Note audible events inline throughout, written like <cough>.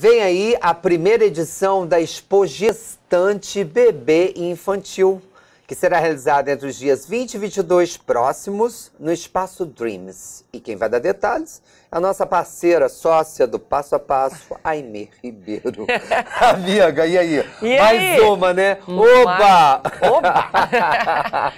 Vem aí a primeira edição da Expo Gestante Bebê Infantil, que será realizada entre os dias 20 e 22 próximos no Espaço Dreams. E quem vai dar detalhes é a nossa parceira, sócia do Passo a Passo, <laughs> Aime Ribeiro. <laughs> Amiga, e aí? E Mais aí? uma, né? Oba! Oba!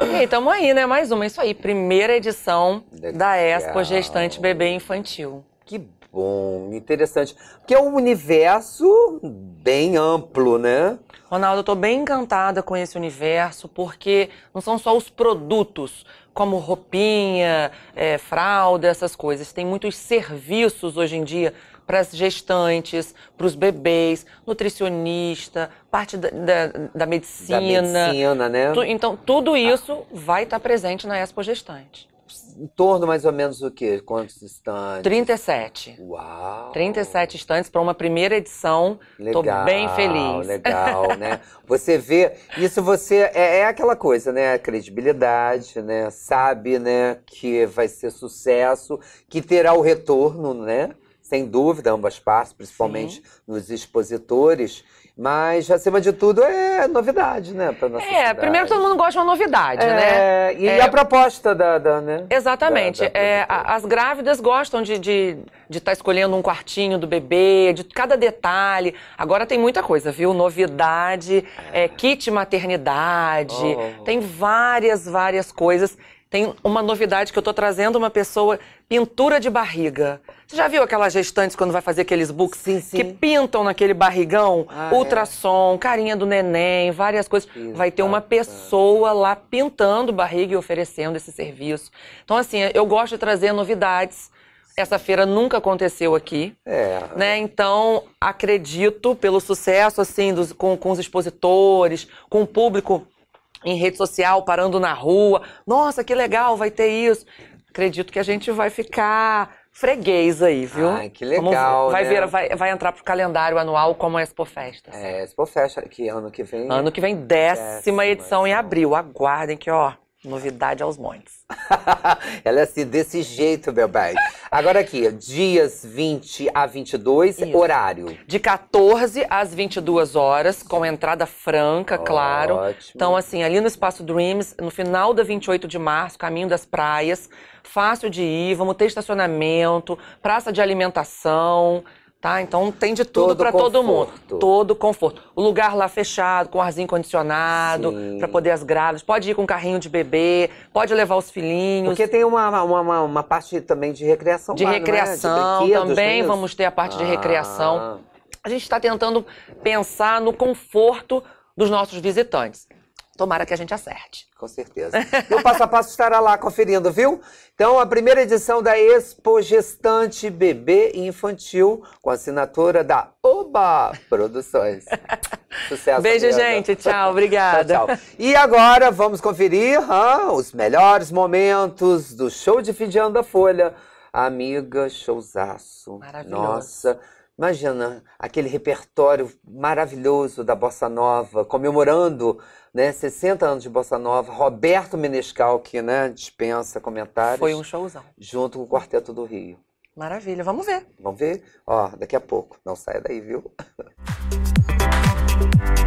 <laughs> e aí, tamo aí, né? Mais uma, isso aí. Primeira edição Legal. da Expo Gestante Bebê Infantil. Que Bom, interessante. Porque é um universo bem amplo, né? Ronaldo, eu tô bem encantada com esse universo, porque não são só os produtos, como roupinha, é, fralda, essas coisas. Tem muitos serviços hoje em dia para as gestantes, para os bebês, nutricionista, parte da, da, da medicina. Da medicina, né? Tu, então, tudo isso ah. vai estar tá presente na Expo Gestante em torno mais ou menos do quê? Quantos estantes? 37. Uau! 37 estantes para uma primeira edição. Legal, Tô bem feliz. Legal, <laughs> né? Você vê, isso você é, é aquela coisa, né? A credibilidade, né? Sabe, né, que vai ser sucesso, que terá o retorno, né? sem dúvida, ambas partes, principalmente Sim. nos expositores. Mas, acima de tudo, é novidade, né? Pra nossa é, cidade. primeiro todo mundo gosta de uma novidade, né? é, né? E é... a proposta da, da né? Exatamente. Da, da é, as grávidas gostam de, de de estar tá escolhendo um quartinho do bebê, de cada detalhe. Agora tem muita coisa, viu? Novidade, é, é kit maternidade, oh. tem várias, várias coisas. Tem uma novidade que eu estou trazendo uma pessoa, pintura de barriga. Você já viu aquelas gestantes quando vai fazer aqueles books sim, sim. que pintam naquele barrigão? Ah, é. ultrassom, é. carinha do neném, várias coisas. Vai ter uma pessoa lá pintando barriga e oferecendo esse serviço. Então, assim, eu gosto de trazer novidades essa feira nunca aconteceu aqui. É. Né? Então, acredito pelo sucesso, assim, dos, com, com os expositores, com o público em rede social, parando na rua. Nossa, que legal, vai ter isso. Acredito que a gente vai ficar freguês aí, viu? Ai, que legal. vai, né? ver, vai, vai entrar pro calendário anual como a Expo Festa. É, Expo Festa, que ano que vem. Ano que vem, décima, décima edição, edição em abril. Aguardem que, ó. Novidade aos montes. <laughs> Ela é assim, desse jeito, meu bem. Agora aqui, dias 20 a 22, Isso. horário. De 14 às 22 horas, com entrada franca, Ótimo. claro. Então, assim, ali no Espaço Dreams, no final da 28 de março, caminho das praias, fácil de ir, vamos ter estacionamento, praça de alimentação tá? Então tem de tudo para todo mundo. Todo conforto. O lugar lá fechado, com arzinho condicionado, para poder as grávidas. Pode ir com carrinho de bebê, pode levar os filhinhos. Porque tem uma, uma, uma, uma parte também de recreação. De lá, recreação, é? de é também vamos ter a parte ah. de recreação. A gente está tentando pensar no conforto dos nossos visitantes. Tomara que a gente acerte. Com certeza. E o passo a passo estará lá conferindo, viu? Então, a primeira edição da Expo Gestante Bebê Infantil, com assinatura da Oba Produções. <laughs> Sucesso. Beijo, Miranda. gente. <laughs> Tchau, obrigada. tchau, tchau. E agora vamos conferir os melhores momentos do show de fim de ano da Folha. Amiga, showzaço. Maravilhoso. Nossa. Imagina aquele repertório maravilhoso da Bossa Nova, comemorando né, 60 anos de Bossa Nova, Roberto Menescal, que né, dispensa comentários. Foi um showzão. Junto com o Quarteto do Rio. Maravilha, vamos ver. Vamos ver? Ó, daqui a pouco. Não saia daí, viu? <laughs>